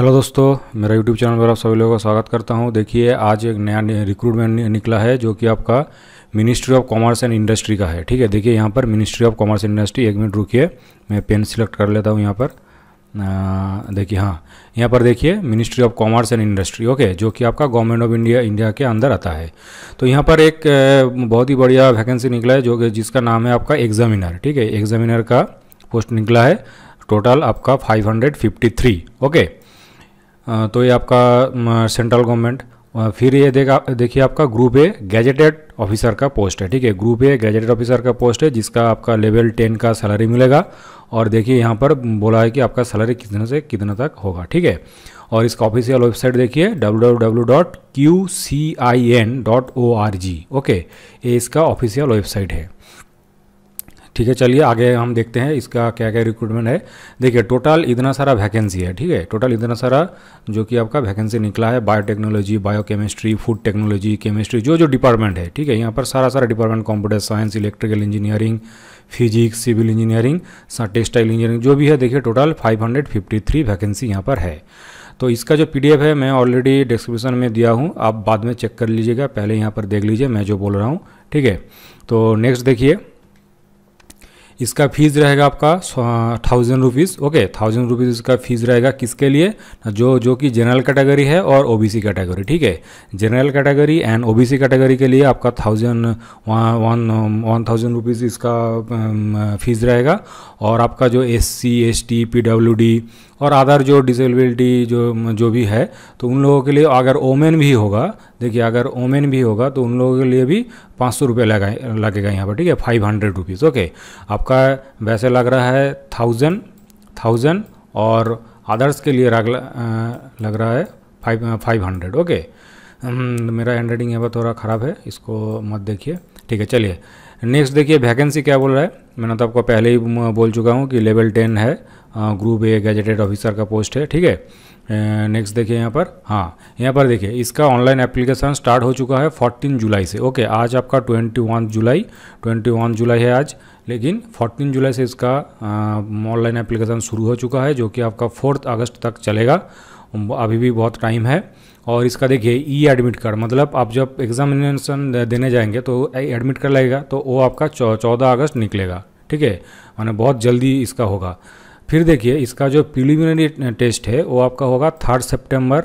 hello दोस्तों मेरा YouTube channel पर आप सभी लोगों का स्वागत करता हूं देखिए आज एक नया रिक्रूटमेंट निकला है जो कि आपका ministry of commerce and industry का है ठीक है देखिए यहां पर ministry of commerce and industry एक मिनट रुकिए मैं पेन सिलेक्ट कर लेता हूं यहां पर देखिए हाँ यहाँ पर देखिए ministry of commerce and industry okay जो कि आपका गवर्नमेंट ऑफ इंडिया इंडिया के अंदर आता है तो यहाँ पर एक बहुत ही बढ़िया वैकेंसी निकला है जो कि जिसका नाम है आपका एग्जामिनर ठीक है एग्जामिनर का पोस्ट निकला है टोटल आपका फाइव ओके तो ये आपका सेंट्रल गवर्नमेंट फिर ये देखा देखिए आपका ग्रुप ए गैजेटेड ऑफिसर का पोस्ट है ठीक है ग्रुप ए गैजेटेड ऑफिसर का पोस्ट है जिसका आपका लेवल टेन का सैलरी मिलेगा और देखिए यहाँ पर बोला है कि आपका सैलरी कितने से कितना तक होगा ठीक है और इसका ऑफिशियल वेबसाइट देखिए डब्ल्यू ओके ये इसका ऑफिशियल वेबसाइट है ठीक है चलिए आगे हम देखते हैं इसका क्या क्या रिक्रूटमेंट है देखिए टोटल इतना सारा वैकेंसी है ठीक है टोटल इतना सारा जो कि आपका वैकेंसी निकला है biotechnology biochemistry food technology chemistry जो जो डिपार्टमेंट है ठीक है यहाँ पर सारा सारा department computer science electrical engineering physics civil engineering textile engineering जो भी है देखिए टोटल फाइव वैकेंसी यहाँ पर है तो इसका जो पी है मैं ऑलरेडी डिस्क्रिप्शन में दिया हूँ आप बाद में चेक कर लीजिएगा पहले यहाँ पर देख लीजिए मैं जो बोल रहा हूँ ठीक है तो नेक्स्ट देखिए इसका फीस रहेगा आपका thousand rupees okay thousand rupees इसका फीस रहेगा किसके लिए जो जो कि जनरल कैटेगरी है और ओबीसी कैटेगरी ठीक है general category and OBC category के लिए आपका thousand one one thousand rupees इसका फीस um, रहेगा और आपका जो S C S T P W D और अदर जो डिसेबिलिटी जो जो भी है तो उन लोगों के लिए अगर ओमेन भी होगा देखिए अगर ओमेन भी होगा तो उन लोगों के लिए भी पाँच सौ रुपये लगेगा यहाँ पर ठीक है फाइव हंड्रेड रुपीज़ ओके आपका वैसे लग रहा है थाउजेंड थाउजेंड और अदर्स के लिए लग लग रहा है फाइव फाइव हंड्रेड ओके मेरा हैंड राइटिंग यहाँ पर थोड़ा ख़राब है इसको मत देखिए ठीक है चलिए नेक्स्ट देखिए वैकेंसी क्या बोल रहा है मैंने तो आपको पहले ही बोल चुका हूँ कि लेवल टेन है ग्रुप ए गैजेटेड ऑफिसर का पोस्ट है ठीक है नेक्स्ट देखिए यहाँ पर हाँ यहाँ पर देखिए इसका ऑनलाइन एप्लीकेशन स्टार्ट हो चुका है 14 जुलाई से ओके आज आपका 21 जुलाई 21 जुलाई है आज लेकिन 14 जुलाई से इसका ऑनलाइन एप्लीकेशन शुरू हो चुका है जो कि आपका फोर्थ अगस्त तक चलेगा अभी भी बहुत टाइम है और इसका देखिए ई एडमिट कार्ड मतलब आप जब एग्जामिनेशन देने जाएंगे तो एडमिट कार्ड लगेगा तो वो आपका चौदह अगस्त निकलेगा ठीक है माना बहुत जल्दी इसका होगा फिर देखिए इसका जो प्रिलिमिनरी टेस्ट है वो आपका होगा थर्ड सितंबर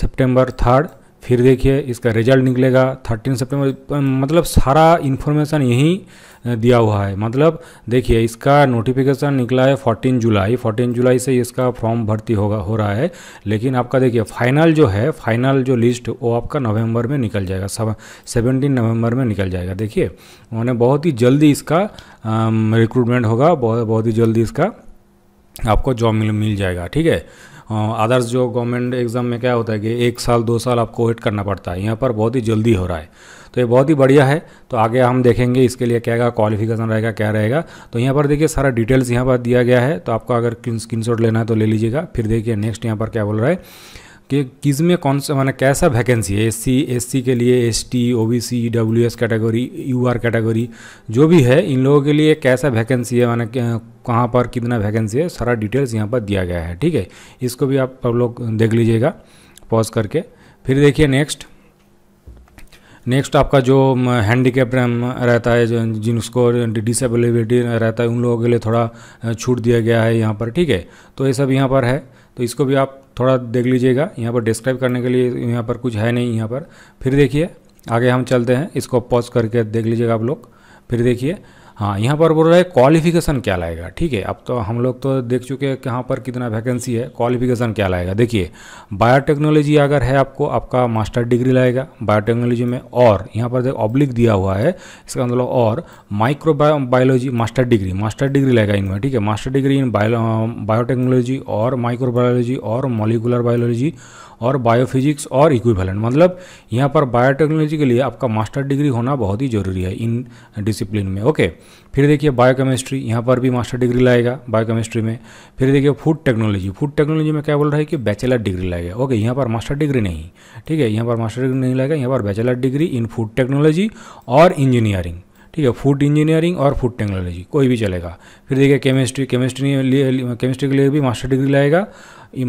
सितंबर थर्ड फिर देखिए इसका रिजल्ट निकलेगा थर्टीन सितंबर मतलब सारा इन्फॉर्मेशन यहीं दिया हुआ है मतलब देखिए इसका नोटिफिकेशन निकला है फोर्टीन जुलाई फोर्टीन जुलाई से इसका फॉर्म भर्ती होगा हो रहा है लेकिन आपका देखिए फाइनल जो है फाइनल जो लिस्ट वो आपका नवंबर में निकल जाएगा सब सेवनटीन नवम्बर में निकल जाएगा देखिए उन्होंने बहुत ही जल्दी इसका रिक्रूटमेंट होगा बहुत बहुत ही जल्दी इसका आपको जॉब मिल मिल जाएगा ठीक है अदर्स जो गवर्नमेंट एग्ज़ाम में क्या होता है कि एक साल दो साल आपको वेट करना पड़ता है यहाँ पर बहुत ही जल्दी हो रहा है तो ये बहुत ही बढ़िया है तो आगे हम देखेंगे इसके लिए क्या क्या क्वालिफिकेशन रहेगा क्या रहेगा तो यहाँ पर देखिए सारा डिटेल्स यहाँ पर दिया गया है तो आपको अगर स्क्रीन लेना है तो ले लीजिएगा फिर देखिए नेक्स्ट यहाँ पर क्या बोल रहा है कि किस में कौन सा मैंने कैसा वैकेंसी है एससी एससी के लिए ST OBC EWS category UR category जो भी है इन लोगों के लिए कैसा वैकेंसी है मैंने कहाँ पर कितना वैकेंसी है सारा डिटेल्स यहाँ पर दिया गया है ठीक है इसको भी आप सब लोग देख लीजिएगा पॉज करके फिर देखिए नेक्स्ट नेक्स्ट आपका जो हैंडीकेप रहता है जिन उसको डिसेबिलिटी रहता है उन लोगों के लिए थोड़ा छूट दिया गया है यहाँ पर ठीक है तो ये सब यहाँ पर है तो इसको भी आप थोड़ा देख लीजिएगा यहाँ पर डिस्क्राइब करने के लिए यहाँ पर कुछ है नहीं यहाँ पर फिर देखिए आगे हम चलते हैं इसको पॉज करके देख लीजिएगा आप लोग फिर देखिए हाँ यहाँ पर बोल रहा है क्वालिफिकेशन क्या लाएगा ठीक है अब तो हम लोग तो देख चुके हैं कहाँ पर कितना वैकेंसी है क्वालिफिकेशन क्या लाएगा देखिए बायोटेक्नोलॉजी अगर है आपको आपका मास्टर डिग्री लाएगा बायोटेक्नोलॉजी में और यहाँ पर देख ऑब्लिक दिया हुआ है इसका मतलब और microbiology master degree master degree लाएगा इनमें ठीक है मास्टर डिग्री इन बायोटेक्नोलॉजी और माइक्रो बायोलॉजी और मॉलिकुलर बायोलॉजी और बायोफिजिक्स और इक्विवेलेंट मतलब यहाँ पर बायोटेक्नोलॉजी के लिए आपका मास्टर डिग्री होना बहुत ही जरूरी है इन डिसिप्लिन में ओके फिर देखिए बायोकेमिस्ट्री यहाँ पर भी मास्टर डिग्री लाएगा बायोकेमिस्ट्री में फिर देखिए फूड टेक्नोलॉजी फूड टेक्नोलॉजी में क्या बोल रहा है कि बैचलर डिग्री लाएगा ओके यहाँ पर मास्टर डिग्री नहीं ठीक है यहाँ पर मास्टर डिग्री नहीं लाएगा यहाँ पर bachelor degree in food technology और इंजीनियरिंग ठीक है फूड इंजीनियरिंग और फूड टेक्नोलॉजी कोई भी चलेगा फिर देखिए केमिस्ट्री केमिस्ट्री लिए केमिस्ट्री के लिए भी मास्टर डिग्री लाएगा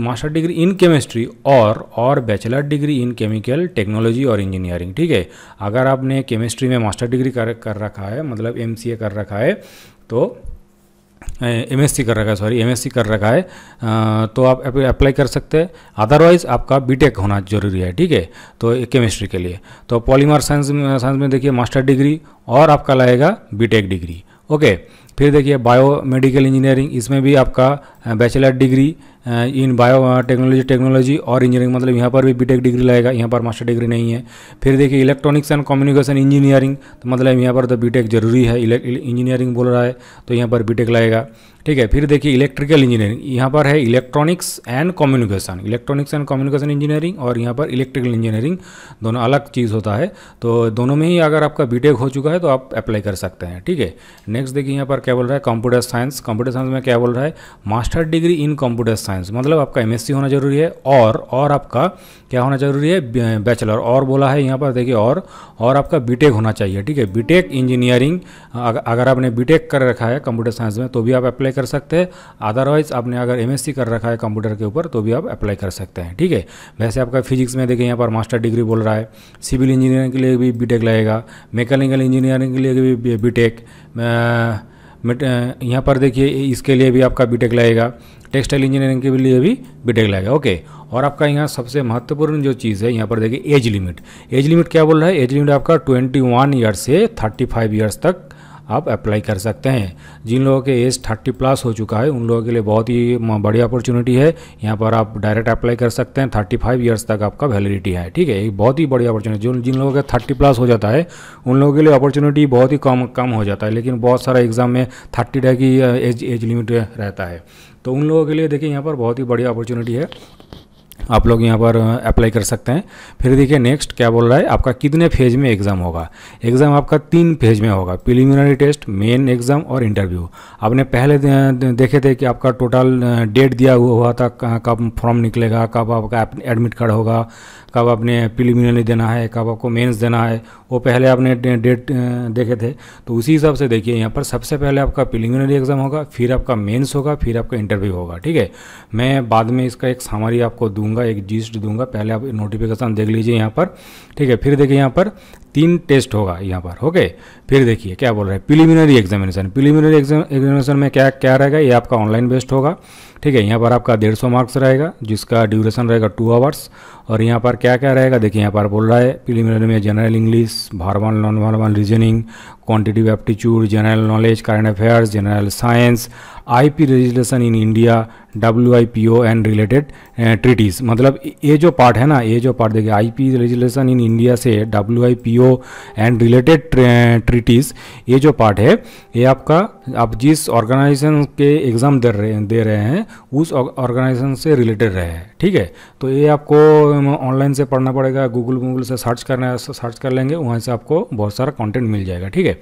मास्टर डिग्री इन केमिस्ट्री और और bachelor degree in chemical technology और इंजीनियरिंग ठीक है अगर आपने केमिस्ट्री में मास्टर डिग्री कर कर रखा है मतलब एम कर रखा है तो एम एस सी कर रखा है सॉरी एम एस सी कर रखा है तो आप अप्लाई कर सकते हैं अदरवाइज आपका बी टेक होना जरूरी है ठीक है तो केमिस्ट्री के लिए तो पॉलीमर साइंस साइंस में देखिए मास्टर डिग्री और आपका लगेगा बी टेक डिग्री ओके फिर देखिए बायो मेडिकल इंजीनियरिंग इसमें भी आपका bachelor degree in biotechnology technology और इंजीनियरिंग मतलब यहाँ पर भी बीटेक डिग्री लगेगा यहाँ पर मास्टर डिग्री नहीं है फिर देखिए इलेक्ट्रॉनिक्स एंड कम्युनिकेशन इंजीनियरिंग तो मतलब यहाँ पर तो बीटेक जरूरी है इंजीनियरिंग बोल रहा है तो यहाँ पर बीटेक लगेगा ठीक है फिर देखिए इलेक्ट्रिकल इंजीनियरिंग यहाँ पर है electronics and communication electronics and communication engineering और यहाँ पर इलेक्ट्रिकल इंजीनियरिंग दोनों अलग चीज़ होता है तो दोनों में ही अगर आपका बीटेक हो चुका है तो आप अप्लाई कर सकते हैं ठीक है नेक्स्ट देखिए यहाँ पर क्या बोल रहा है कंप्यूटर साइंस कंप्यूटर साइंस में क्या बोल रहा है master degree in computer science science मतलब आपका एम होना जरूरी है और और आपका क्या होना जरूरी है बैचलर और बोला है यहाँ पर देखिए और और आपका बीटेक होना चाहिए ठीक है बीटेक इंजीनियरिंग अगर आपने बीटेक कर रखा है कंप्यूटर साइंस में तो भी आप अप्लाई कर सकते हैं अदरवाइज आपने अगर एम कर रखा है कंप्यूटर के ऊपर तो भी आप अप्लाई कर सकते हैं ठीक है वैसे आपका फिजिक्स में देखिए यहाँ पर मास्टर डिग्री बोल रहा है सिविल इंजीनियरिंग के लिए भी बी लगेगा मैकेनिकल इंजीनियरिंग के लिए भी टेक यहाँ पर देखिए इसके लिए भी आपका बीटेक लगेगा टेक्सटाइल इंजीनियरिंग के लिए भी बीटेक लाएगा ओके और आपका यहाँ सबसे महत्वपूर्ण जो चीज़ है यहाँ पर देखिए एज लिमिट एज लिमिट क्या बोल रहा है एज लिमिट आपका ट्वेंटी वन ईयर से थर्टी फाइव ईयर्स तक आप अप्लाई कर सकते हैं जिन लोगों के एज थर्टी प्लस हो चुका है उन लोगों के लिए बहुत ही बड़ी अपॉर्चुनिटी है यहाँ पर आप डायरेक्ट अप्लाई कर सकते हैं थर्टी फाइव ईयर्स तक आपका वैलिडिटी है ठीक है एक बहुत ही बड़ी अपॉर्चुनिटी जो जिन लोगों का थर्टी प्लस हो जाता है उन लोगों के लिए अपॉर्चुनिटी बहुत ही कम कम हो जाता है लेकिन बहुत सारा एग्जाम में थर्टी डे की एज एज लिमिट रहता है तो उन लोगों के लिए देखिए यहाँ पर बहुत ही बढ़िया अपॉर्चुनिटी है आप लोग यहाँ पर अप्लाई कर सकते हैं फिर देखिए नेक्स्ट क्या बोल रहा है आपका कितने फेज में एग्ज़ाम होगा एग्ज़ाम आपका तीन फेज में होगा प्रिलिमिनरी टेस्ट मेन एग्ज़ाम और इंटरव्यू आपने पहले देखे थे कि आपका टोटल डेट दिया हुआ था कब फॉर्म निकलेगा कब आपका एडमिट कार्ड होगा कब आपने प्रिलिमिनरी देना है कब आपको मेन्स देना है वो पहले आपने डेट देखे थे तो उसी हिसाब से देखिए यहाँ पर सबसे पहले आपका प्रिलिमिनरी एग्ज़ाम होगा फिर आपका मेन्स होगा फिर आपका इंटरव्यू होगा ठीक है मैं बाद में इसका एक सामरी आपको दूंगा दूंगा एक जीस्ट दूंगा पहले आप नोटिफिकेशन देख लीजिए यहाँ पर ठीक है फिर देखिए यहाँ पर तीन टेस्ट होगा यहाँ पर ओके फिर देखिए क्या बोल रहा है प्रिलिमिनरी एग्जामिनेशन प्रिलिमिनरी एग्जामिनेशन में क्या क्या रहेगा ये आपका ऑनलाइन बेस्ड होगा ठीक है यहाँ पर आपका डेढ़ सौ मार्क्स रहेगा जिसका ड्यूरेशन रहेगा टू आवर्स और यहाँ पर क्या क्या रहेगा देखिए यहाँ पर बोल रहा है प्रिलिमिनरी में जनरल इंग्लिश भारवान नॉन भारवान reasoning quantitative aptitude, knowledge current affairs affairs, general I P registration in India W I P O and related treaties मतलब ये जो पार्ट है ना ये जो पार्ट देखिए I P registration in India से W I P O and related treaties ये जो पार्ट है ये आपका आप जिस ऑर्गेनाइजेशन के एग्ज़ाम दे रहे दे रहे हैं उस ऑर्गेनाइजेशन से रिलेटेड रहे ठीक है तो ये आपको ऑनलाइन um, से पढ़ना पड़ेगा गूगल वूगल से सर्च करना सर्च कर लेंगे वहाँ से आपको बहुत सारा कॉन्टेंट मिल जाएगा ठीक है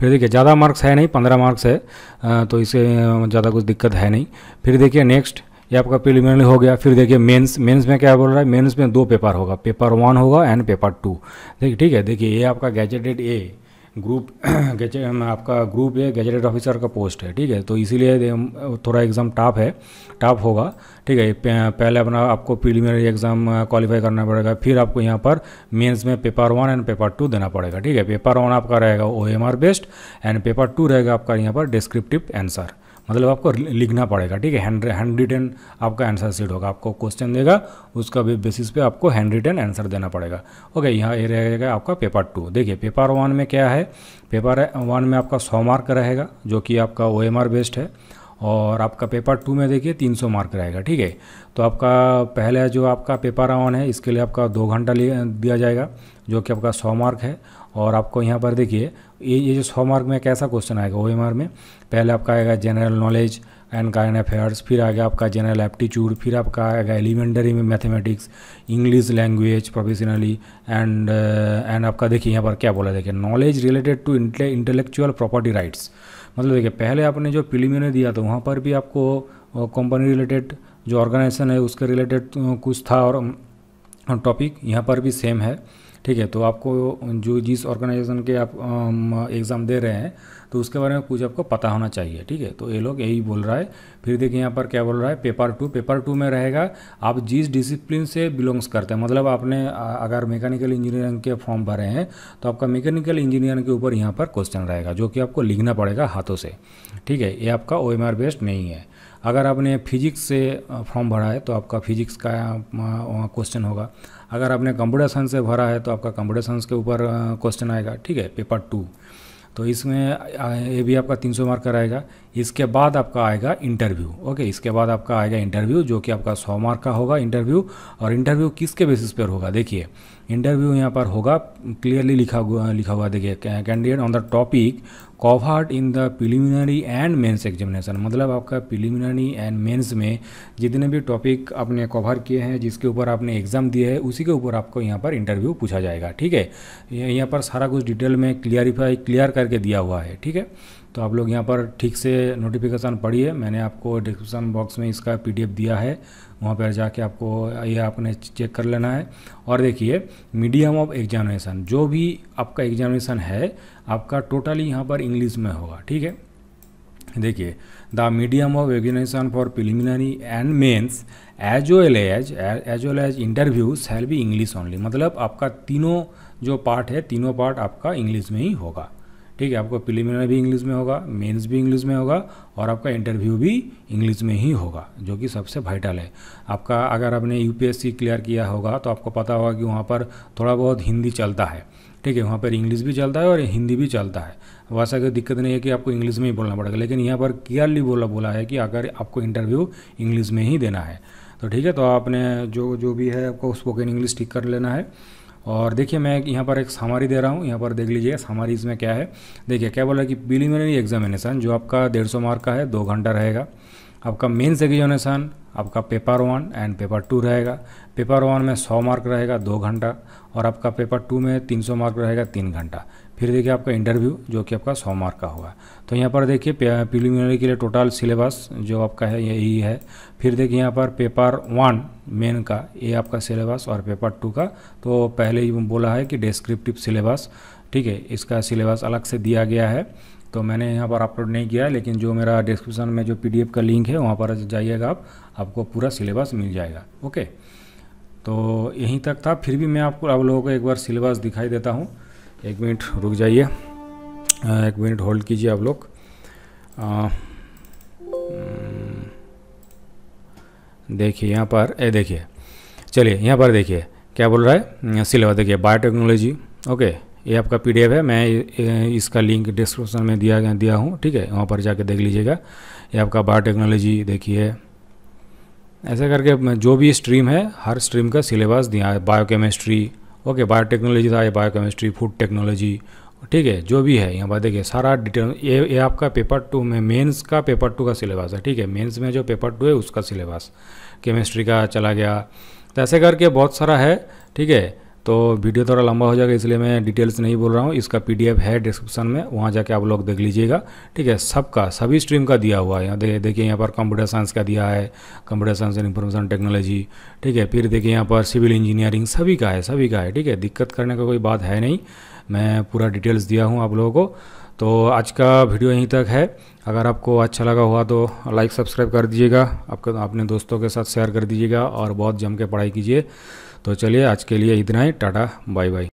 फिर देखिए ज़्यादा मार्क्स है नहीं पंद्रह मार्क्स है तो इसे ज़्यादा कुछ दिक्कत है नहीं फिर देखिए नेक्स्ट ये आपका प्रिलिमिनरी हो गया फिर देखिए मेंस मेंस में क्या बोल रहा है मेंस में दो पेपर होगा पेपर वन होगा एंड पेपर टू देखिए ठीक है देखिए ये आपका गैजेटेड ए ग्रुप आपका ग्रुप है गैजेट ऑफिसर का पोस्ट है ठीक है तो इसीलिए थोड़ा एग्ज़ाम टाफ है टाफ होगा ठीक है पहले अपना आपको प्रीलिमिनरी एग्ज़ाम क्वालिफाई करना पड़ेगा फिर आपको यहाँ पर मेंस में paper one and paper two देना पड़ेगा ठीक है पेपर वन आपका रहेगा O M R based and paper two रहेगा आपका यहाँ पर डिस्क्रिप्टिव आंसर मतलब आपको लिखना पड़ेगा ठीक है हैंड हैंड रिटन आपका आंसर सीट होगा आपको क्वेश्चन देगा उसका बेसिस पे आपको हैंड रिटन आंसर देना पड़ेगा ओके यहाँ ये रहेगा आपका पेपर टू देखिए पेपर वन में क्या है पेपर वन में आपका सौ मार्क रहेगा जो कि आपका ओ एम आर बेस्ड है और आपका पेपर टू में देखिए 300 मार्क रहेगा ठीक है तो आपका पहला जो आपका पेपर ऑन है इसके लिए आपका दो घंटा लिया दिया जाएगा जो कि आपका सौ मार्क है और आपको यहाँ पर देखिए ये ये जो सौ मार्क में कैसा क्वेश्चन आएगा ओ में पहले आपका आएगा general knowledge and current affairs फिर आ गया आपका जनरल एप्टीट्यूड फिर आपका आएगा एलिमेंटरी में mathematics English language professionally and and आपका देखिए यहाँ पर क्या बोला देखिए knowledge related to intellectual property rights मतलब देखिए पहले आपने जो प्रिलिमिनरी दिया था वहाँ पर भी आपको कंपनी रिलेटेड जो ऑर्गेनाइजेशन है उसके रिलेटेड कुछ था और टॉपिक यहाँ पर भी सेम है ठीक है तो आपको जो जिस ऑर्गेनाइजेशन के आप एग्ज़ाम दे रहे हैं तो उसके बारे में कुछ आपको पता होना चाहिए ठीक है तो ये लोग यही बोल रहा है फिर देखिए यहाँ पर क्या बोल रहा है पेपर टू पेपर टू में रहेगा आप जिस डिसिप्लिन से बिलोंग्स करते हैं मतलब आपने अगर मैकेनिकल इंजीनियरिंग के फॉर्म भरे हैं तो आपका मैकेनिकल इंजीनियरिंग के ऊपर यहाँ पर क्वेश्चन रहेगा जो कि आपको लिखना पड़ेगा हाथों से ठीक है ये आपका ओ बेस्ड नहीं है अगर आपने फिजिक्स से फॉर्म भरा है तो आपका फिजिक्स का वहाँ क्वेश्चन होगा अगर आपने कंप्यूटर साइंस से भरा है तो आपका कंप्यूटर साइंस के ऊपर क्वेश्चन आएगा ठीक है पेपर टू तो इसमें ये भी आपका 300 मार्क का आएगा इसके बाद आपका आएगा इंटरव्यू ओके इसके बाद आपका आएगा इंटरव्यू जो कि आपका 100 मार्क का होगा इंटरव्यू और इंटरव्यू किसके बेसिस पर होगा देखिए इंटरव्यू यहाँ पर होगा क्लियरली लिखा हुआ लिखा हुआ देखिए candidate on the topic covered in the preliminary and mains examination मतलब आपका प्रिलिमिनरी एंड मेंस में जितने भी टॉपिक आपने कवर किए हैं जिसके ऊपर आपने एग्जाम दिए है उसी के ऊपर आपको यहाँ पर इंटरव्यू पूछा जाएगा ठीक है यहाँ पर सारा कुछ डिटेल में क्लियरिफाई क्लियर करके दिया हुआ है ठीक है तो आप लोग यहाँ पर ठीक से नोटिफिकेशन पढ़िए मैंने आपको डिस्क्रिप्शन बॉक्स में इसका पीडीएफ दिया है वहाँ पर जाके आपको ये आपने चेक कर लेना है और देखिए मीडियम ऑफ एग्जामिनेशन जो भी आपका एग्जामिनेशन है आपका टोटली यहाँ पर इंग्लिश में होगा ठीक है देखिए the medium of examination for preliminary and mains as well as as well as interview shall be English only मतलब आपका तीनों जो पार्ट है तीनों पार्ट आपका इंग्लिश में ही होगा ठीक है आपका प्रिलिमिनरी भी इंग्लिश में होगा मेंस भी इंग्लिश में होगा और आपका इंटरव्यू भी इंग्लिश में ही होगा जो कि सबसे वाइटल है आपका अगर आपने यूपीएससी क्लियर किया होगा तो आपको पता होगा कि वहाँ पर थोड़ा बहुत हिंदी चलता है ठीक है वहाँ पर इंग्लिश भी चलता है और हिंदी भी चलता है वैसा कोई दिक्कत नहीं है कि आपको इंग्लिश में ही बोलना पड़ेगा लेकिन यहाँ पर क्लियरली बोला बोला है कि अगर आपको इंटरव्यू इंग्लिश में ही देना है तो ठीक है तो आपने जो जो भी है आपको स्पोकन इंग्लिश ठीक कर लेना है और देखिए मैं यहाँ पर एक सामारी दे रहा हूँ यहाँ पर देख लीजिए सामारी इसमें क्या है देखिए क्या बोला कि प्रिलिमिनरी एग्जामिनेशन जो आपका डेढ़ सौ मार्क का है दो घंटा रहेगा आपका मेन्स एग्जामिनेशन आपका paper one and paper two रहेगा पेपर वन में सौ मार्क रहेगा दो घंटा और आपका पेपर टू में तीन सौ मार्क रहेगा तीन घंटा फिर देखिए आपका इंटरव्यू जो कि आपका सौ मार्क का होगा तो यहाँ पर देखिए प्रिलिमिनरी के लिए टोटल सिलेबस जो आपका है यही है फिर देखिए यहाँ पर पेपर वन मेन का ये आपका सिलेबस और पेपर टू का तो पहले ही बोला है कि डिस्क्रिप्टिव सिलेबस ठीक है इसका सिलेबस अलग से दिया गया है तो मैंने यहाँ पर अपलोड नहीं किया है लेकिन जो मेरा डिस्क्रिप्शन में जो पीडीएफ का लिंक है वहाँ पर जाइएगा आप आपको पूरा सिलेबस मिल जाएगा ओके तो यहीं तक था फिर भी मैं आपको आप लोगों को एक बार सिलेबस दिखाई देता हूँ एक मिनट रुक जाइए एक मिनट होल्ड कीजिए आप लोग हम्म, देखिए यहाँ पर ए देखिए चलिए यहाँ पर देखिए क्या बोल रहा है सिलेबस देखिए बायोटेक्नोलॉजी ओके ये आपका पी है मैं इसका लिंक डिस्क्रिप्शन में दिया दिया हूँ ठीक है वहाँ पर जाके देख लीजिएगा ये आपका बायो टेक्नोलॉजी देखिए ऐसा करके जो भी स्ट्रीम है हर स्ट्रीम का सिलेबस दिया है बायोकेमिस्ट्री ओके बायोटेक्नोलॉजी था ये बायोकेमिस्ट्री फूड टेक्नोलॉजी ठीक है जो भी है यहाँ पर देखिए सारा डिटेल ये ये आपका पेपर टू में मेंस का पेपर टू का सिलेबस है ठीक है मेंस में जो पेपर टू है उसका सिलेबस केमिस्ट्री का चला गया तो ऐसे करके बहुत सारा है ठीक है तो वीडियो थोड़ा लंबा हो जाएगा इसलिए मैं डिटेल्स नहीं बोल रहा हूँ इसका पीडीएफ है डिस्क्रिप्शन में वहाँ जाके आप लोग देख लीजिएगा ठीक है सबका सभी स्ट्रीम का दिया हुआ है यहाँ देखिए देखिए यहाँ पर कंप्यूटर साइंस का दिया है computer science and information technology ठीक है फिर देखिए यहाँ पर सिविल इंजीनियरिंग सभी का है सभी का है ठीक है दिक्कत करने का कोई बात है नहीं मैं पूरा डिटेल्स दिया हूँ आप लोगों को तो आज का वीडियो यहीं तक है अगर आपको अच्छा लगा हुआ तो लाइक सब्सक्राइब कर दीजिएगा आपके अपने दोस्तों के साथ शेयर कर दीजिएगा और बहुत जम के पढ़ाई कीजिए तो चलिए आज के लिए इतना ही टाटा बाय बाय